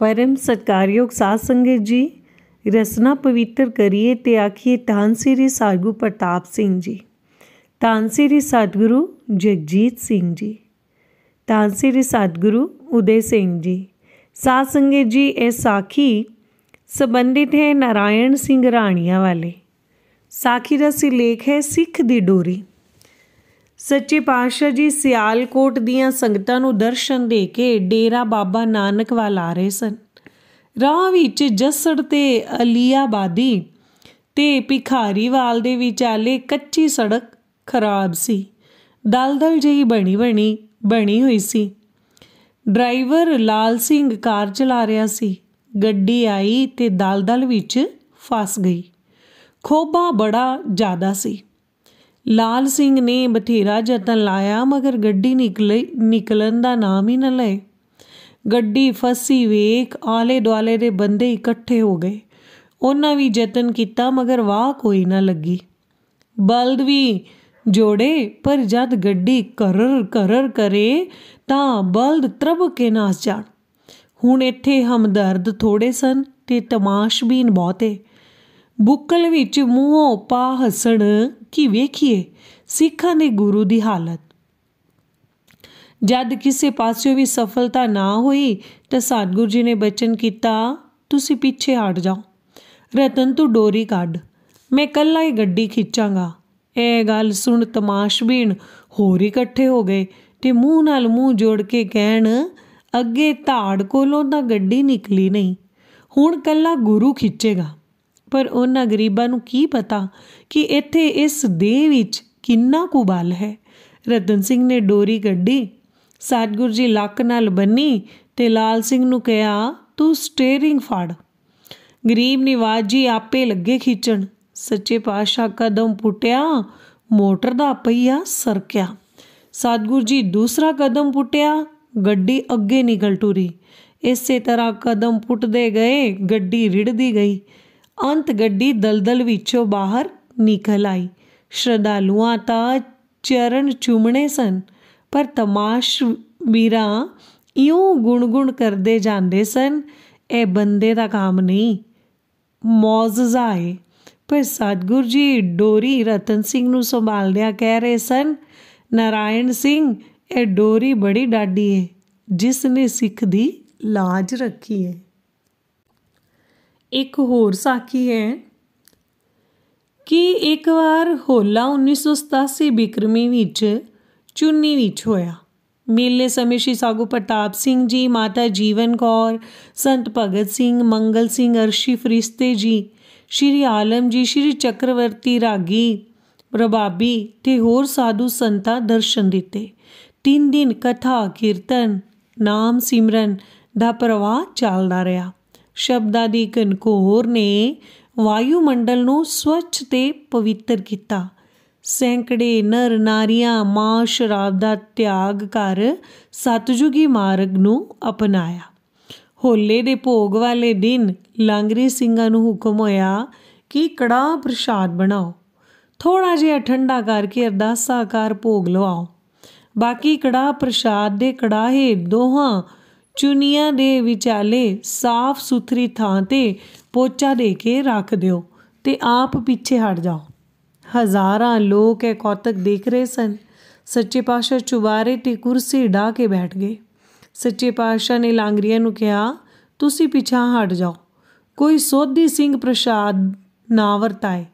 ਪਰਮ ਸਤਕਾਰਯੋਗ ਸਾਧ ਸੰਗਤ ਜੀ ਰਸਨਾ ਪਵਿੱਤਰ ਕਰੀਏ ਤੇ ਆਖੀਏ ਧੰਨ ਸ੍ਰੀ ਸਾਧੂ ਪ੍ਰਤਾਪ ਸਿੰਘ ਜੀ ਧੰਨ ਸ੍ਰੀ ਸਤਿਗੁਰੂ ਜਗਜੀਤ ਸਿੰਘ ਜੀ ਧੰਨ ਸ੍ਰੀ ਸਤਿਗੁਰੂ ਉਦੇ ਸਿੰਘ ਜੀ ਸਾਧ ਸੰਗਤ ਜੀ ਇਹ ਸਾਖੀ ਸਬੰਧਿਤ ਹੈ ਨਾਰਾਇਣ ਸਿੰਘ ਰਾਣੀਆਂ ਵਾਲੇ ਸਾਖੀ ਦਾ ਸਿਲੇਖ ਹੈ ਸਿੱਖ ਦੀ ਡੋਰੀ ਸੱਚੇ ਪਾਤਸ਼ਾਹ ਜੀ ਸਿਆਲਕੋਟ ਦੀਆਂ ਸੰਗਤਾਂ ਨੂੰ ਦਰਸ਼ਨ ਦੇ ਕੇ ਡੇਰਾ ਬਾਬਾ ਨਾਨਕ ਵੱਲ ਆ ਰਹੇ ਸਨ ਰਾਹ ਵਿੱਚ ਜਸੜ ਤੇ ਅਲੀਆਬਾਦੀ ਤੇ ਭਿਖਾਰੀਵਾਲ ਦੇ ਵਿਚਾਲੇ ਕੱਚੀ ਸੜਕ ਖਰਾਬ ਸੀ ਦਲਦਲ ਜਿਹੀ ਬਣੀ ਬਣੀ ਬਣੀ ਹੋਈ ਸੀ ਡਰਾਈਵਰ ਲਾਲ ਸਿੰਘ ਕਾਰ ਚਲਾ ਰਿਹਾ ਸੀ ਗੱਡੀ ਆਈ ਤੇ ਦਲਦਲ ਵਿੱਚ ਫਸ ਗਈ ਖੋਬਾ ਬੜਾ ਜ਼ਿਆਦਾ ਸੀ ਲਾਲ ਸਿੰਘ ਨੇ ਬਥੇਰਾ ਜਤਨ ਲਾਇਆ ਮਗਰ ਗੱਡੀ ਨਿਕਲੇ ਨਿਕਲਣ ਦਾ ਨਾਮ ਹੀ ਨਾ ਲਏ ਗੱਡੀ ਫਸੀ ਵੇਖ ਆਲੇ ਦੁਆਲੇ ਦੇ ਬੰਦੇ ਇਕੱਠੇ ਹੋ ਗਏ ਉਹਨਾਂ ਵੀ ਯਤਨ ਕੀਤਾ ਮਗਰ ਵਾਹ ਕੋਈ ਨਾ ਲੱਗੀ ਬਲਦ ਵੀ ਜੋੜੇ ਪਰ ਜਦ ਗੱਡੀ ਕਰਰ ਕਰਰ ਕਰੇ ਤਾਂ ਬਲਦ ਤਰਬ ਕੇ ਨਾਸ ਜਾਣ ਹੁਣ ਇੱਥੇ ਹਮਦਰਦ ਥੋੜੇ ਸਨ ਤੇ ਤਮਾਸ਼ਬੀਨ ਬਹੁਤੇ ਬੁੱਕਲ ਵਿੱਚ ਮੂੰਹੋਂ ਪਾ ਹਸਣ ਕੀ ਵੇਖੀਏ ਸਿੱਖਾਂ ਦੇ ਗੁਰੂ ਦੀ ਹਾਲਤ ਜਦ ਕਿਸੇ ਪਾਸਿਓ ਵੀ ਸਫਲਤਾ ਨਾ ਹੋਈ ਤਾਂ ਸਤਗੁਰੂ ਜੀ ਨੇ ਬਚਨ ਕੀਤਾ ਤੁਸੀਂ ਪਿੱਛੇ ਹਟ ਜਾਓ ਰਤਨ ਤੂੰ ਡੋਰੀ ਕੱਢ ਮੈਂ ਕੱਲਾ ਹੀ ਗੱਡੀ ਖਿੱਚਾਂਗਾ ਇਹ ਗੱਲ ਸੁਣ ਤਮਾਸ਼ਬੀਨ ਹੋਰ ਇਕੱਠੇ ਹੋ ਗਏ ਤੇ ਮੂੰਹ ਨਾਲ ਮੂੰਹ ਜੋੜ ਕੇ ਕਹਿਣ ਅੱਗੇ ਧਾੜ ਕੋਲੋਂ ਤਾਂ ਗੱਡੀ ਨਿਕਲੀ ਨਹੀਂ ਹੁਣ ਕੱਲਾ ਗੁਰੂ ਖਿੱਚੇਗਾ ਪਰ ਉਹਨਾਂ ਗਰੀਬਾਂ ਨੂੰ ਕੀ ਪਤਾ ਕਿ ਇੱਥੇ ਇਸ ਦੇਹ ਵਿੱਚ ਕਿੰਨਾ ਕੁ ਬਲ ਹੈ ਰਤਨ ਸਿੰਘ ਨੇ ਡੋਰੀ ਗੱਡੀ ਸਤਗੁਰ ਜੀ ਲੱਕ ਨਾਲ ਬੰਨੀ ਤੇ ਲਾਲ ਸਿੰਘ ਨੂੰ ਕਿਹਾ ਤੂੰ ਸਟੀering ਫੜ ਗਰੀਬ ਨਿਵਾਜ ਜੀ ਆਪੇ ਲੱਗੇ ਖਿੱਚਣ ਸੱਚੇ ਪਾਤਸ਼ਾਹ ਕਦਮ ਪੁੱਟਿਆ ਮੋਟਰ ਦਾ ਪਈਆ ਸਰਕਿਆ ਸਤਗੁਰ ਜੀ ਦੂਸਰਾ ਕਦਮ ਪੁੱਟਿਆ ਗੱਡੀ ਅੱਗੇ ਨਿਕਲ ਟੁਰੀ ਇਸੇ ਤਰ੍ਹਾਂ ਕਦਮ ਪੁੱਟਦੇ ਗਏ ਗੱਡੀ ਰਿੜਦੀ ਗਈ ਅੰਤ ਗੱਡੀ ਦਲਦਲ ਵਿੱਚੋਂ ਬਾਹਰ ਨਿਕਲ ਆਈ ਸ਼ਰਧਾਲੂਆਂ ਤਾਂ ਚਰਨ ਚੁੰਮਣੇ ਸਨ ਪਰ ਤਮਾਸ਼ ਵੀਰਾਂ ਇਉਂ ਗੁਣਗੁਣ ਕਰਦੇ ਜਾਂਦੇ ਸਨ ਇਹ ਬੰਦੇ ਦਾ ਕੰਮ ਨਹੀਂ ਮੌਜਜ਼ਾ ਹੈ ਪਰ ਸਤਗੁਰ ਜੀ ਡੋਰੀ ਰਤਨ ਸਿੰਘ ਨੂੰ ਲਿਆ ਕਹਿ ਰਹੇ ਸਨ ਨਾਰਾਇਣ ਸਿੰਘ ਇਹ ਡੋਰੀ ਬੜੀ ਡਾਡੀ ਹੈ ਜਿਸ ਨੇ ਸਿੱਖ ਦੀ ਲਾਜ ਰੱਖੀ ਹੈ ਇੱਕ ਹੋਰ ਸਾਖੀ ਹੈ ਕਿ ਇੱਕ ਵਾਰ ਹੋਲਾ 1987 ਬਿਕਰਮੀ ਵਿੱਚ ਚੁੰਨੀ ਵਿੱਚ ਹੋਇਆ ਮੇਲੇ ਸਮੇਂ ਸ਼੍ਰੀ ਸਾਗੂ ਪ੍ਰਤਾਪ ਸਿੰਘ ਜੀ ਮਾਤਾ ਜੀਵਨ ਕੌਰ ਸੰਤ ਭਗਤ ਸਿੰਘ ਮੰਗਲ ਸਿੰਘ ਅਰਸ਼ੀ ਫਰਿਸ਼ਤੇ ਜੀ ਸ਼੍ਰੀ ਆਲਮ ਜੀ ਸ਼੍ਰੀ ਚੱਕਰਵਰਤੀ ਰਾਗੀ ਪ੍ਰਭਾਬੀ ਤੇ ਹੋਰ ਸਾਧੂ ਸੰਤਾਂ ਦਰਸ਼ਨ ਦਿੱਤੇ 3 ਦਿਨ ਕਥਾ ਕੀਰਤਨ ਨਾਮ ਸਿਮਰਨ ਦਾ ਪ੍ਰਵਾਹ ਚੱਲਦਾ ਰਿਹਾ ਸ਼ਬਦਾਂ ਦੀ ਘਨਕੋਰ ਨੇ ਵਾਯੂਮੰਡਲ ਨੂੰ ਸਵੱਛ ਤੇ ਪਵਿੱਤਰ ਕੀਤਾ ਸੈਂਕੜੇ ਨਰ ਨਾਰੀਆਂ ਮਾਂ ਸ਼ਰਾਬ ਦਾ ਤਿਆਗ ਕਰ ਸਤਜੁਗੀ ਮਾਰਗ ਨੂੰ ਅਪਣਾਇਆ ਹੋਲੇ ਦੇ ਭੋਗ ਵਾਲੇ ਦਿਨ ਲਾਂਗਰੀ ਸਿੰਘਾਂ ਨੂੰ ਹੁਕਮ ਹੋਇਆ ਕਿ ਕੜਾ ਪ੍ਰਸ਼ਾਦ ਬਣਾਓ ਥੋੜਾ ਜਿਹਾ ਠੰਡਾ ਕਰਕੇ ਅਰਦਾਸਾ ਕਰ ਭੋਗ ਲਵਾਓ ਬਾਕੀ ਕੜਾ ਪ੍ਰਸ਼ਾਦ ਦੇ ਕੜਾਹੇ ਦੋਹਾਂ ਚੁਨੀਆਂ ਦੇ ਵਿਚਾਲੇ ਸਾਫ਼ ਸੁਥਰੀ ਥਾਂ ਤੇ ਪੋਚਾ ਦੇ ਕੇ ਰੱਖ ਦਿਓ ਤੇ ਆਪ ਪਿੱਛੇ ਹਟ ਜਾਓ ਹਜ਼ਾਰਾਂ ਲੋਕ ਇਹ ਕੌਤਕ ਦੇਖ ਰਹੇ ਸਨ ਸੱਚੇ ਪਾਤਸ਼ਾਹ ਚੁਬਾਰੇ ਤੇ ਕੁਰਸੀ ਢਾ ਕੇ ਬੈਠ ਗਏ ਸੱਚੇ ਪਾਤਸ਼ਾਹ ਨੇ ਲਾਂਗਰੀਆਂ ਨੂੰ ਕਿਹਾ ਤੁਸੀਂ ਪਿਛਾ ਹਟ ਜਾਓ ਕੋਈ ਸੋਧੀ ਸਿੰਘ ਪ੍ਰਸ਼ਾਦ ਨਾ ਵਰਤਾਏ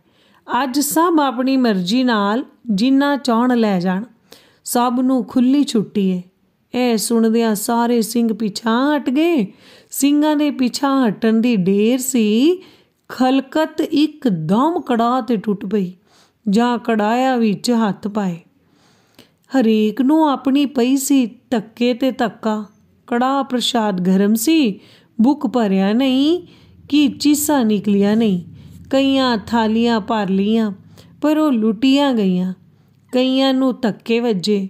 ਅੱਜ ਸਭ ਆਪਣੀ ਮਰਜ਼ੀ ਨਾਲ ਜਿੰਨਾ ਚਾਹਣ ਲੈ ਜਾਣ ਸਭ ਨੂੰ ਖੁੱਲੀ ਛੁੱਟੀ ਏ ਇਹ ਸੁਣਦਿਆਂ ਸਾਰੇ ਸਿੰਘ ਪਿਛਾ ਹਟ ਗਏ ਸਿੰਘਾਂ ਦੇ ਪਿਛਾ ਹਟਣ ਦੀ ਢੇਰ ਸੀ ਖਲਕਤ ਇੱਕਦਮ ਕੜਾ ਤੇ ਟੁੱਟ ਪਈ ਜਾਂ ਕੜਾਇਆ ਵਿੱਚ ਹੱਥ ਪਾਏ ਹਰੇਕ ਨੂੰ ਆਪਣੀ ਪਈ ਸੀ ਧੱਕੇ ਤੇ ਧੱਕਾ ਕੜਾ ਪ੍ਰਸ਼ਾਦ ਗਰਮ ਸੀ ਬੁੱਕ ਭਰਿਆ ਨਹੀਂ ਕਿ ਚੀਸਾ ਨਿਕਲਿਆ ਨਹੀਂ ਕਈਆਂ ਥਾਲੀਆਂ ਭਰ ਲੀਆਂ ਪਰ ਉਹ ਲੁੱਟੀਆਂ ਗਈਆਂ ਕਈਆਂ ਨੂੰ ਧੱਕੇ ਵੱਜੇ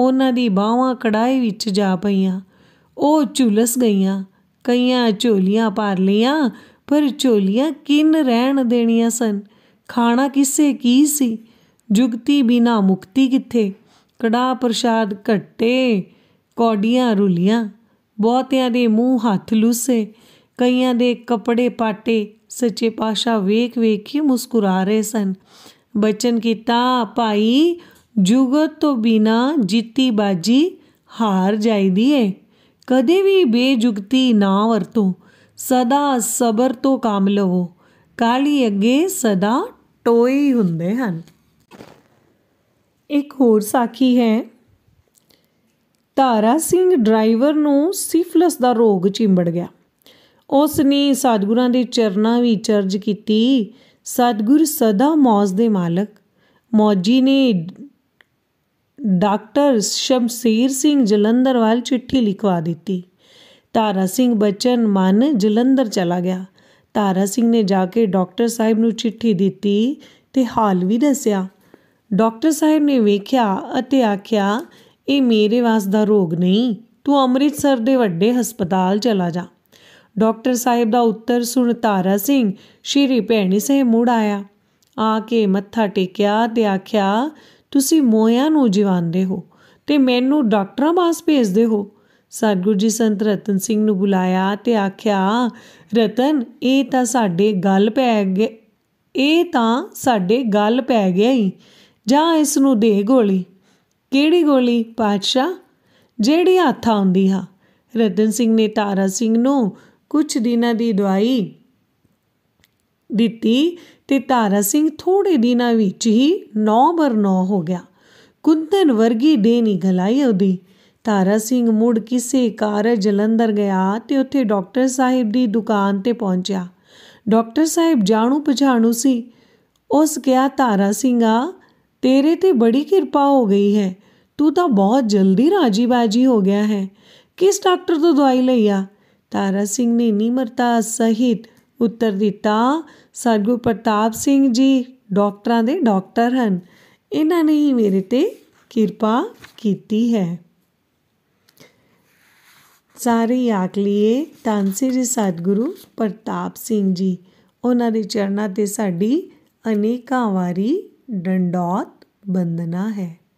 ਉਹਨਾਂ ਦੀ ਬਾਹਾਂ ਕੜਾਈ ਵਿੱਚ ਜਾ ਪਈਆਂ ਉਹ ਝੁਲਸ ਗਈਆਂ ਕਈਆਂ ਝੋਲੀਆਂ ਭਰ ਲਈਆਂ ਪਰ ਝੋਲੀਆਂ ਕਿੰਨ ਰਹਿਣ ਦੇਣੀਆਂ ਸਨ ਖਾਣਾ ਕਿਸੇ ਕੀ ਸੀ ਜੁਗਤੀ ਬਿਨਾ ਮੁਕਤੀ ਕਿੱਥੇ ਕੜਾ ਪ੍ਰਸ਼ਾਦ ਘਟੇ ਕੋਡੀਆਂ ਰੁਲੀਆਂ ਬਹੁਤਿਆਂ ਦੇ ਮੂੰਹ ਹੱਥ ਲੁੱਸੇ ਕਈਆਂ ਦੇ ਕੱਪੜੇ ਪਾਟੇ ਸੱਚੇ ਪਾਸ਼ਾ ਵੇਖ ਵੇਖ ਕੇ ਮੁਸਕਰਾ ਰਹੇ ਸਨ ਬਚਨ ਕੀਤਾ ਭਾਈ ਜੁਗਤ ਤੋਂ ਬਿਨਾ ਜਿੱਤੀ ਬਾਜੀ ਹਾਰ ਜਾਈਦੀ ਏ ਕਦੇ ਵੀ ਬੇਜੁਗਤੀ ਨਾ ਵਰਤੋ ਸਦਾ ਸਬਰ ਤੋਂ ਕੰਮ ਲਵੋ ਕਾਲੀ ਅੱਗੇ ਸਦਾ ਟੋਏ ਹੁੰਦੇ ਹਨ ਇੱਕ ਹੋਰ ਸਾਖੀ ਹੈ ਤਾਰਾ ਸਿੰਘ ਡਰਾਈਵਰ ਨੂੰ ਸਿਫਲਸ ਦਾ ਰੋਗ ਚਿੰਬੜ ਗਿਆ ਉਸ ਨੇ ਸਤਿਗੁਰਾਂ ਦੇ ਚਰਨਾਂ ਵਿੱਚ ਅਰਜ ਕੀਤੀ ਸਤਿਗੁਰ ਸਦਾ ਮੌਜ ਦੇ ਮਾਲਕ ਮੌਜੀ ਨੇ ਡਾਕਟਰ ਸ਼ਮਸ਼ੀਰ ਸਿੰਘ ਜਲੰਧਰ ਵੱਲ ਚਿੱਠੀ ਲਿਖਵਾ ਦਿੱਤੀ ਤਾਰਾ ਸਿੰਘ ਬਚਨ ਮਨ ਜਲੰਧਰ ਚਲਾ ਗਿਆ ਤਾਰਾ ਸਿੰਘ ਨੇ ਜਾ ਕੇ ਡਾਕਟਰ ਸਾਹਿਬ ਨੂੰ ਚਿੱਠੀ ਦਿੱਤੀ ਤੇ ਹਾਲ ਵੀ ਦੱਸਿਆ ਡਾਕਟਰ ਸਾਹਿਬ ਨੇ ਵੇਖਿਆ ਅਤੇ ਆਖਿਆ ਇਹ ਮੇਰੇ ਵਾਸ ਦਾ ਰੋਗ ਨਹੀਂ ਤੂੰ ਅੰਮ੍ਰਿਤਸਰ ਦੇ ਵੱਡੇ ਹਸਪਤਾਲ ਚਲਾ ਜਾ ਡਾਕਟਰ ਸਾਹਿਬ ਦਾ ਉੱਤਰ ਸੁਣ ਤਾਰਾ ਸਿੰਘ ਸ਼੍ਰੀ ਭੈਣੀ ਸੇ ਮੁੜ ਆਇਆ ਆ ਕੇ ਮੱਥਾ ਟੇਕਿਆ ਤੇ ਆਖਿਆ ਤੁਸੀਂ ਮੋਇਆਂ ਨੂੰ ਜਿਵਾਉਂਦੇ ਹੋ ਤੇ ਮੈਨੂੰ ਡਾਕਟਰਾਂ ਬਾਸ ਭੇਜਦੇ ਹੋ ਸਤਗੁਰੂ ਜੀ ਸੰਤ ਰਤਨ ਸਿੰਘ ਨੂੰ ਬੁਲਾਇਆ ਤੇ ਆਖਿਆ ਰਤਨ ਇਹ ਤਾਂ ਸਾਡੇ ਗੱਲ ਪੈ ਗਏ ਇਹ ਤਾਂ ਸਾਡੇ ਗੱਲ ਪੈ ਗਿਆ ਹੀ ਜਾਂ ਇਸ ਨੂੰ ਦੇ ਗੋਲੀ ਕਿਹੜੀ ਗੋਲੀ ਪਾਤਸ਼ਾ ਜਿਹੜੀ ਹੱਥ ਆਉਂਦੀ ਆ ਰਤਨ ਸਿੰਘ ਨੇ ਤਾਰਾ ਸਿੰਘ ਨੂੰ ਕੁਝ ਦਿਨਾਂ ਦੀ ਦਵਾਈ ਦਿੱਤੀ ਤੇ ਤਾਰਾ ਸਿੰਘ ਥੋੜੇ ਦਿਨਾਂ ਵਿੱਚ ਹੀ 9 ਬਰ 9 ਹੋ ਗਿਆ ਕੁੰਦਨ ਵਰਗੀ ਦੇਨੀ ਗਲਾਈ ਉਹਦੀ ਤਾਰਾ ਸਿੰਘ ਮੁੜ ਕਿਸੇ ਕਾਰ ਜਲੰਧਰ ਗਿਆ ਤੇ ਉੱਥੇ ਡਾਕਟਰ ਸਾਹਿਬ ਦੀ ਦੁਕਾਨ ਤੇ ਪਹੁੰਚਿਆ ਡਾਕਟਰ ਸਾਹਿਬ ਜਾਣੂ ਪਛਾਣੂ ਸੀ ਉਸ ਗਿਆ ਤਾਰਾ ਸਿੰਘਾ ਤੇਰੇ ਤੇ ਬੜੀ ਕਿਰਪਾ ਹੋ ਗਈ ਹੈ ਤੂੰ ਤਾਂ ਬਹੁਤ ਜਲਦੀ ਰਾਜੀ ਬਾਜੀ ਹੋ ਗਿਆ ਹੈ ਕਿਸ ਡਾਕਟਰ ਤੋਂ ਦਵਾਈ ਲਈ ਆ ਤਾਰਾ ਸਿੰਘ ਨੇ ਨਿਮਰਤਾ ਸਹਿਤ ਉੱਤਰ ਦਿੱਤਾ ਸਰਗੁ ਪ੍ਰਤਾਪ ਸਿੰਘ ਜੀ ਡਾਕਟਰਾਂ ਦੇ ਡਾਕਟਰ ਹਨ ਇਹਨਾਂ ਨੇ ਹੀ ਮੇਰੇ ਤੇ ਕਿਰਪਾ ਕੀਤੀ ਹੈ ਸਾਰੇ ਆਖ ਲਈ ਤਾਂਸੀ ਜੀ ਸਤਗੁਰੂ ਪ੍ਰਤਾਪ ਸਿੰਘ ਜੀ ਉਹਨਾਂ ਦੇ ਚਰਨਾਂ ਤੇ ਸਾਡੀ ਅਨੇਕਾਂ ਵਾਰੀ ਡੰਡੋਤ ਬੰਦਨਾ ਹੈ